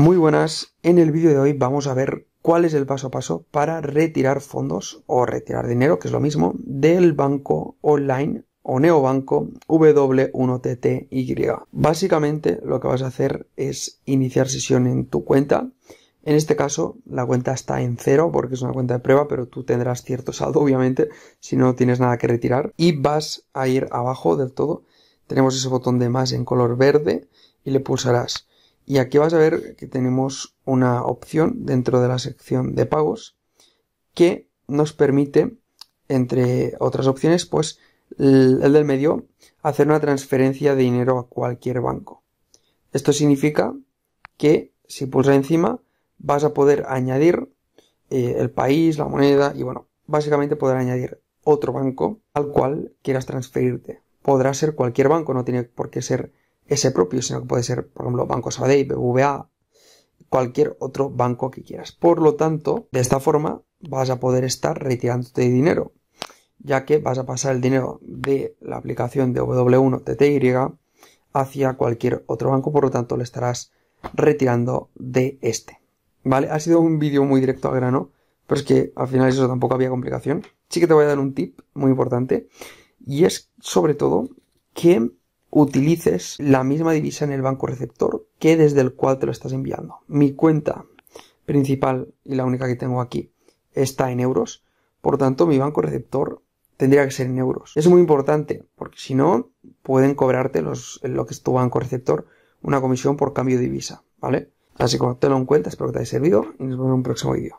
Muy buenas, en el vídeo de hoy vamos a ver cuál es el paso a paso para retirar fondos o retirar dinero, que es lo mismo, del banco online o neobanco W1TTY. Básicamente lo que vas a hacer es iniciar sesión en tu cuenta. En este caso la cuenta está en cero porque es una cuenta de prueba, pero tú tendrás cierto saldo obviamente si no tienes nada que retirar y vas a ir abajo del todo. Tenemos ese botón de más en color verde y le pulsarás y aquí vas a ver que tenemos una opción dentro de la sección de pagos que nos permite, entre otras opciones, pues el del medio, hacer una transferencia de dinero a cualquier banco. Esto significa que si pulsas encima vas a poder añadir eh, el país, la moneda y bueno, básicamente poder añadir otro banco al cual quieras transferirte. Podrá ser cualquier banco, no tiene por qué ser ese propio, sino que puede ser, por ejemplo, Banco Sabadell, BVA, cualquier otro banco que quieras. Por lo tanto, de esta forma vas a poder estar retirándote dinero, ya que vas a pasar el dinero de la aplicación de W1 TTY hacia cualquier otro banco, por lo tanto le estarás retirando de este. ¿Vale? Ha sido un vídeo muy directo al grano, pero es que al final eso tampoco había complicación. Sí que te voy a dar un tip muy importante y es sobre todo que utilices la misma divisa en el banco receptor que desde el cual te lo estás enviando. Mi cuenta principal y la única que tengo aquí está en euros, por tanto mi banco receptor tendría que ser en euros. Es muy importante porque si no pueden cobrarte los, lo que es tu banco receptor una comisión por cambio de divisa, ¿vale? Así que tenlo en cuenta, espero que te haya servido y nos vemos en un próximo vídeo.